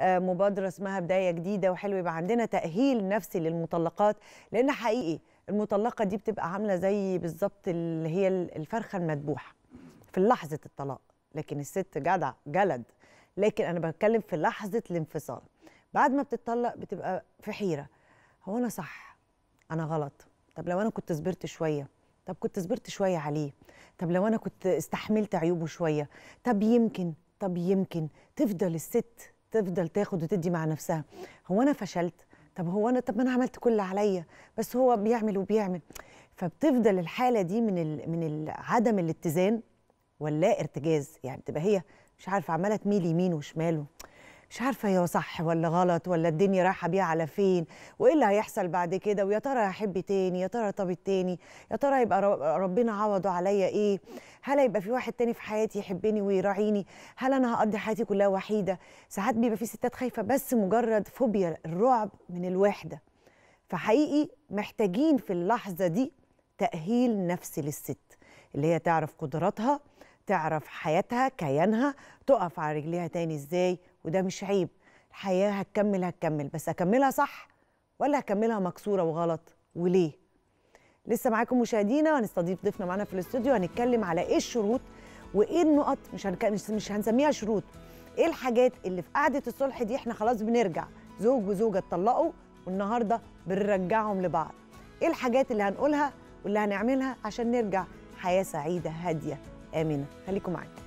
آه، مبادره اسمها بدايه جديده وحلو يبقى عندنا تاهيل نفسي للمطلقات لان حقيقي المطلقه دي بتبقى عامله زي بالظبط اللي هي الفرخه المذبوحه في لحظه الطلاق لكن الست جدع جلد لكن انا بتكلم في لحظه الانفصال بعد ما بتطلق بتبقى في حيره هو انا صح انا غلط طب لو انا كنت صبرت شويه طب كنت صبرت شويه عليه طب لو انا كنت استحملت عيوبه شويه طب يمكن طب يمكن تفضل الست تفضل تاخد وتدي مع نفسها هو انا فشلت طب هو انا طب ما انا عملت كل عليا بس هو بيعمل وبيعمل فبتفضل الحاله دي من ال من عدم الاتزان ولا ارتجاز يعني بتبقى هي مش عارفه عماله تميل يمين وشمال مش عارفه هي صح ولا غلط ولا الدنيا رايحه بيها على فين وايه اللي هيحصل بعد كده ويا ترى هحب تاني يا ترى طب التاني يا ترى يبقى ربنا عوضه عليا ايه هل هيبقى في واحد تاني في حياتي يحبني ويراعيني هل انا هقضي حياتي كلها وحيده ساعات بيبقى في ستات خايفه بس مجرد فوبيا الرعب من الوحده فحقيقي محتاجين في اللحظه دي تاهيل نفسي للست اللي هي تعرف قدراتها تعرف حياتها كيانها تقف على رجليها تاني ازاي وده مش عيب الحياة هتكمل هتكمل بس أكملها صح ولا أكملها مكسورة وغلط وليه لسه معاكم مشاهدينا هنستضيف ضيفنا معانا في الاستوديو هنتكلم على ايه الشروط وايه النقط مش هنك... مش هنسميها شروط ايه الحاجات اللي في قعده الصلح دي احنا خلاص بنرجع زوج وزوجه اتطلقوا والنهارده بنرجعهم لبعض ايه الحاجات اللي هنقولها واللي هنعملها عشان نرجع حياه سعيده هاديه امنه خليكم معانا